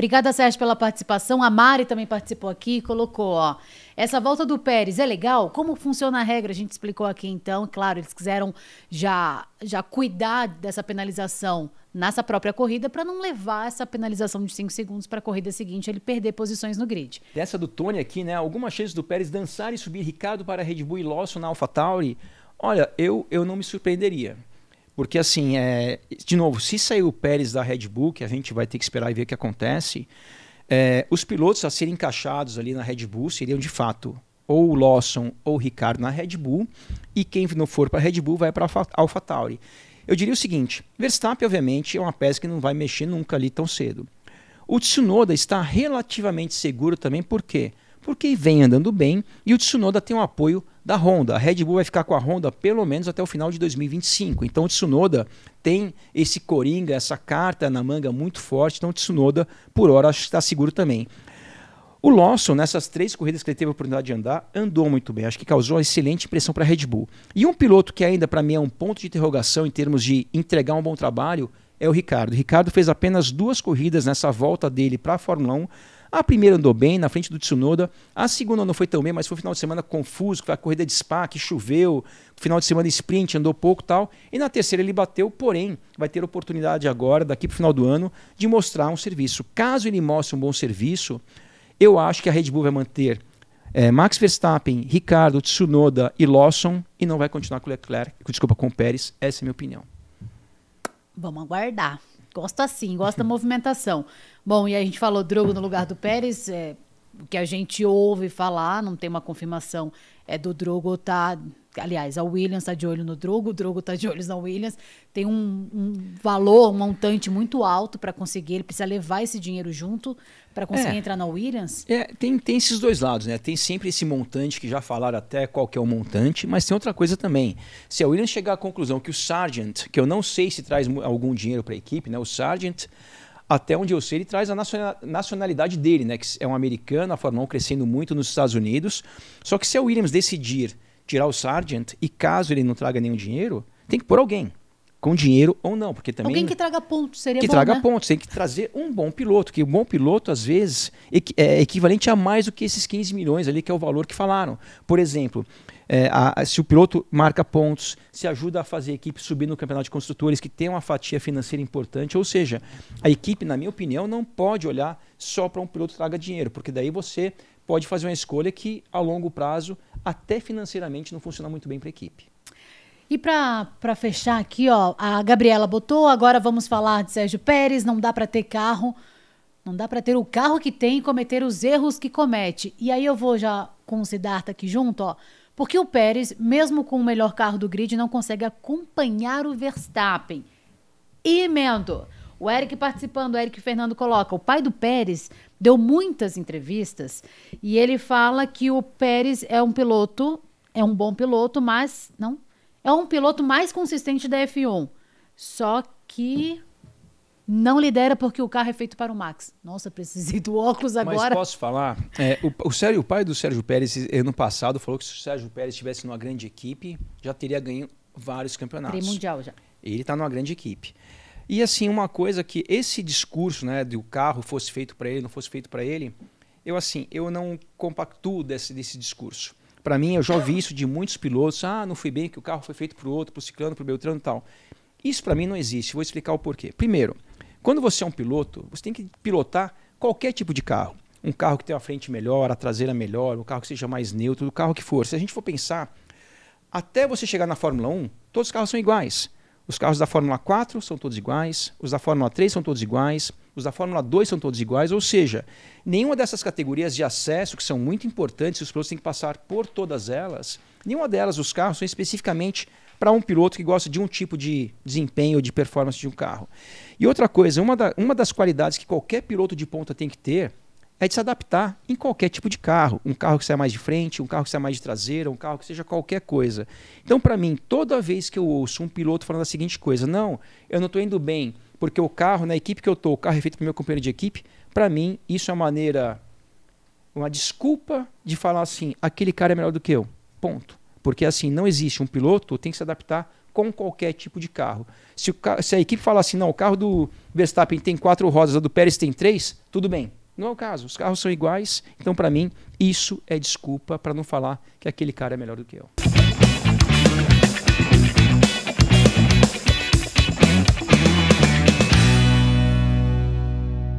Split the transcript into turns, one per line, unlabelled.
Obrigada, Sérgio, pela participação. A Mari também participou aqui e colocou, ó. Essa volta do Pérez é legal? Como funciona a regra? A gente explicou aqui então. Claro, eles quiseram já, já cuidar dessa penalização nessa própria corrida para não levar essa penalização de 5 segundos para a corrida seguinte ele perder posições no grid.
Dessa do Tony aqui, né? Algumas chances do Pérez dançar e subir Ricardo para Red Bull e Lawson na AlphaTauri. Olha, eu, eu não me surpreenderia. Porque, assim, é, de novo, se sair o Pérez da Red Bull, que a gente vai ter que esperar e ver o que acontece, é, os pilotos a serem encaixados ali na Red Bull seriam de fato ou Lawson ou Ricardo na Red Bull, e quem não for para a Red Bull vai para a AlphaTauri. Eu diria o seguinte: Verstappen, obviamente, é uma peça que não vai mexer nunca ali tão cedo. O Tsunoda está relativamente seguro também, por quê? Porque vem andando bem e o Tsunoda tem um apoio da Honda. A Red Bull vai ficar com a Honda pelo menos até o final de 2025. Então o Tsunoda tem esse coringa, essa carta na manga muito forte. Então o Tsunoda, por hora, acho que está seguro também. O Lawson, nessas três corridas que ele teve a oportunidade de andar, andou muito bem. Acho que causou uma excelente impressão para a Red Bull. E um piloto que ainda, para mim, é um ponto de interrogação em termos de entregar um bom trabalho é o Ricardo. O Ricardo fez apenas duas corridas nessa volta dele para a Fórmula 1 a primeira andou bem, na frente do Tsunoda. A segunda não foi tão bem, mas foi um final de semana confuso, foi a corrida de Spa, que choveu, final de semana sprint, andou pouco tal. E na terceira ele bateu, porém, vai ter oportunidade agora, daqui para o final do ano, de mostrar um serviço. Caso ele mostre um bom serviço, eu acho que a Red Bull vai manter é, Max Verstappen, Ricardo, Tsunoda e Lawson e não vai continuar com o Leclerc, desculpa, com o Pérez. Essa é a minha opinião.
Vamos aguardar. Gosta assim, gosta da movimentação. Bom, e a gente falou Drogo no lugar do Pérez, é, o que a gente ouve falar, não tem uma confirmação, é do Drogo tá aliás, a Williams está de olho no Drogo, o Drogo está de olho na Williams, tem um, um valor, um montante muito alto para conseguir, ele precisa levar esse dinheiro junto para conseguir é, entrar na Williams? É,
tem, tem esses dois lados, né? Tem sempre esse montante que já falaram até qual que é o montante, mas tem outra coisa também. Se a Williams chegar à conclusão que o Sargent, que eu não sei se traz algum dinheiro para a equipe, né? O Sargent até onde eu sei, ele traz a nacionalidade dele, né? Que é um americano, a Fórmula 1 crescendo muito nos Estados Unidos. Só que se a Williams decidir tirar o Sargent e caso ele não traga nenhum dinheiro, tem que pôr alguém. Com dinheiro ou não, porque também. Alguém que
traga pontos seria Que bom, traga né?
pontos, tem que trazer um bom piloto, que um bom piloto, às vezes, é equivalente a mais do que esses 15 milhões ali, que é o valor que falaram. Por exemplo, é, a, se o piloto marca pontos, se ajuda a fazer a equipe subir no campeonato de construtores, que tem uma fatia financeira importante. Ou seja, a equipe, na minha opinião, não pode olhar só para um piloto que traga dinheiro, porque daí você pode fazer uma escolha que, a longo prazo, até financeiramente não funciona muito bem para a equipe.
E para fechar aqui, ó, a Gabriela botou, agora vamos falar de Sérgio Pérez, não dá para ter carro, não dá para ter o carro que tem e cometer os erros que comete. E aí eu vou já com o Siddhartha aqui junto, ó, porque o Pérez, mesmo com o melhor carro do grid, não consegue acompanhar o Verstappen. E emendo. O Eric participando, o Eric Fernando coloca: o pai do Pérez deu muitas entrevistas e ele fala que o Pérez é um piloto, é um bom piloto, mas não é um piloto mais consistente da F1. Só que não lidera porque o carro é feito para o Max. Nossa, precisei do óculos agora. Mas posso
falar? É, o, o, Sérgio, o pai do Sérgio Pérez, ano passado, falou que se o Sérgio Pérez estivesse numa grande equipe, já teria ganho vários campeonatos. Tem mundial já. Ele está numa grande equipe. E assim, uma coisa que esse discurso, né, do carro fosse feito para ele, não fosse feito para ele, eu assim, eu não compactuo desse, desse discurso. Para mim, eu já ouvi isso de muitos pilotos, ah, não fui bem que o carro foi feito para o outro, para o ciclano, para o beltrano e tal. Isso para mim não existe, vou explicar o porquê. Primeiro, quando você é um piloto, você tem que pilotar qualquer tipo de carro. Um carro que tenha a frente melhor, a traseira melhor, um carro que seja mais neutro, o carro que for. Se a gente for pensar, até você chegar na Fórmula 1, todos os carros são iguais. Os carros da Fórmula 4 são todos iguais, os da Fórmula 3 são todos iguais, os da Fórmula 2 são todos iguais, ou seja, nenhuma dessas categorias de acesso, que são muito importantes, os pilotos têm que passar por todas elas, nenhuma delas, os carros, são especificamente para um piloto que gosta de um tipo de desempenho ou de performance de um carro. E outra coisa, uma, da, uma das qualidades que qualquer piloto de ponta tem que ter é de se adaptar em qualquer tipo de carro. Um carro que sai mais de frente, um carro que sai mais de traseira, um carro que seja qualquer coisa. Então, para mim, toda vez que eu ouço um piloto falando a seguinte coisa, não, eu não estou indo bem, porque o carro, na equipe que eu estou, o carro é feito para meu companheiro de equipe, para mim, isso é uma maneira, uma desculpa de falar assim, aquele cara é melhor do que eu. Ponto. Porque assim, não existe um piloto, tem que se adaptar com qualquer tipo de carro. Se, o, se a equipe falar assim, não, o carro do Verstappen tem quatro rodas, a do Pérez tem três, tudo bem não é o caso. Os carros são iguais, então para mim isso é desculpa para não falar que aquele cara é melhor do que eu.